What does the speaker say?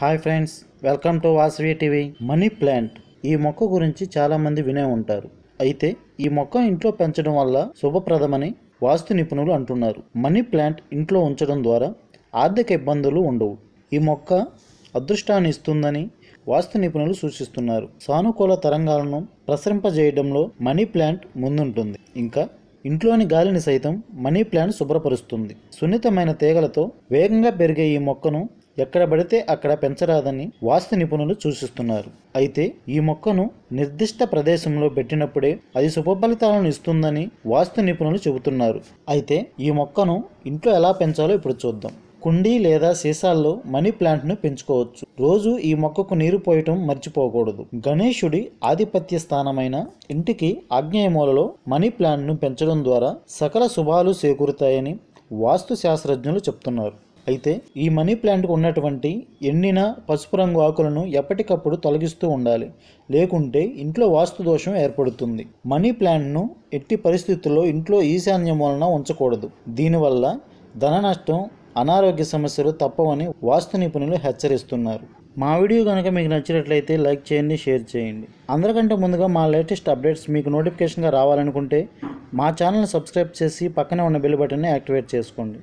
hi friends welcome to Vasavi TV money plant ఈ మొక్క గురించి చాలామంది వినే ఉంటారు అయితే ఈ మొక్క ఇంట్లో పెంచడం వల్ల శుభప్రదమని వాస్తు నిపుణులు అంటున్నారు మనీ ప్లాంట్ ఇంట్లో ఉంచడం ద్వారా ఆర్థిక ఇబ్బందులు ఉండవు ఈ మొక్క అదృష్టాన్ని ఇస్తుందని వాస్తు నిపుణులు సూచిస్తున్నారు సానుకూల తరంగాలను ప్రసరింపజేయడంలో మనీ ప్లాంట్ ముందుంటుంది ఇంకా ఇంట్లోని గాలిని సైతం మనీ ప్లాంట్ శుభ్రపరుస్తుంది సున్నితమైన తీగలతో వేగంగా పెరిగే ఈ మొక్కను ఎక్కడ పడితే అక్కడ పెంచరాదని వాస్తు నిపుణులు సూచిస్తున్నారు అయితే ఈ మొక్కను నిర్దిష్ట ప్రదేశంలో పెట్టినప్పుడే అది శుభ ఫలితాలను ఇస్తుందని వాస్తు నిపుణులు చెబుతున్నారు అయితే ఈ మొక్కను ఇంట్లో ఎలా పెంచాలో ఇప్పుడు చూద్దాం కుండీ లేదా సీసాల్లో మనీ ప్లాంట్ను పెంచుకోవచ్చు రోజు ఈ మొక్కకు నీరు పోయటం మర్చిపోకూడదు గణేశుడి ఆధిపత్య స్థానమైన ఇంటికి ఆగ్నేయ మూలలో మనీ ప్లాంట్ను పెంచడం ద్వారా సకల శుభాలు చేకూరుతాయని వాస్తు శాస్త్రజ్ఞులు చెప్తున్నారు అయితే ఈ మనీ ప్లాంట్కు ఉన్నటువంటి ఎండిన పసుపు రంగు ఆకులను ఎప్పటికప్పుడు తొలగిస్తూ ఉండాలి లేకుంటే ఇంట్లో వాస్తు దోషం ఏర్పడుతుంది మనీ ప్లాంట్ను ఎట్టి పరిస్థితుల్లో ఇంట్లో ఈశాన్యం వలన ఉంచకూడదు దీనివల్ల ధన నష్టం అనారోగ్య సమస్యలు తప్పవని వాస్తు నిపుణులు హెచ్చరిస్తున్నారు మా వీడియో కనుక మీకు నచ్చినట్లయితే లైక్ చేయండి షేర్ చేయండి అందరికంటే ముందుగా మా లేటెస్ట్ అప్డేట్స్ మీకు నోటిఫికేషన్గా రావాలనుకుంటే మా ఛానల్ని సబ్స్క్రైబ్ చేసి పక్కనే ఉన్న బెల్ బటన్ని యాక్టివేట్ చేసుకోండి